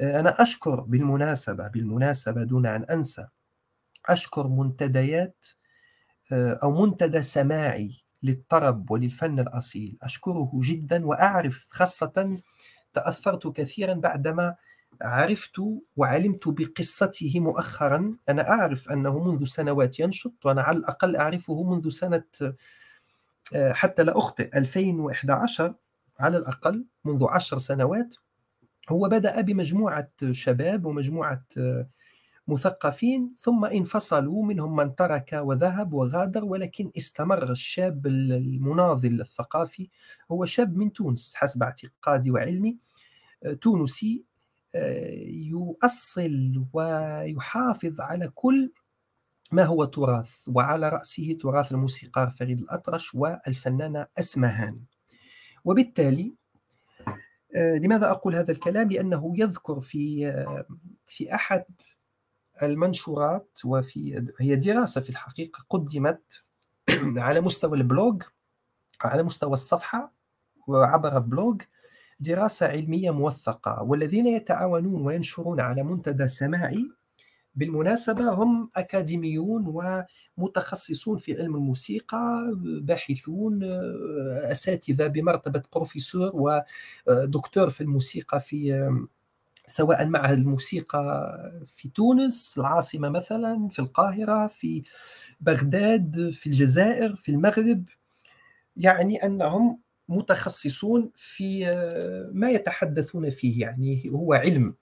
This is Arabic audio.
أنا أشكر بالمناسبة بالمناسبة دون أن أنسى أشكر منتديات آه، أو منتدى سماعي للطرب وللفن الأصيل أشكره جدا وأعرف خاصة تأثرت كثيرا بعدما عرفت وعلمت بقصته مؤخرا أنا أعرف أنه منذ سنوات ينشط وأنا على الأقل أعرفه منذ سنة آه، حتى لا أخطئ 2011 على الأقل منذ عشر سنوات هو بدأ بمجموعة شباب ومجموعة آه، مثقفين ثم انفصلوا منهم من ترك وذهب وغادر ولكن استمر الشاب المناضل الثقافي هو شاب من تونس حسب اعتقادي وعلمي آه، تونسي آه، يؤصل ويحافظ على كل ما هو تراث وعلى رأسه تراث الموسيقار فريد الأطرش والفنانة أسمهان وبالتالي آه، لماذا اقول هذا الكلام؟ لانه يذكر في آه، في احد المنشورات وفي هي دراسه في الحقيقه قدمت على مستوى البلوج على مستوى الصفحه وعبر بلوج دراسه علميه موثقه والذين يتعاونون وينشرون على منتدى سماعي بالمناسبة هم أكاديميون ومتخصصون في علم الموسيقى باحثون آه، أساتذة بمرتبة بروفيسور ودكتور في الموسيقى في سواء معهد الموسيقى في تونس العاصمة مثلا في القاهرة في بغداد في الجزائر في المغرب يعني أنهم متخصصون في آه، ما يتحدثون فيه يعني هو علم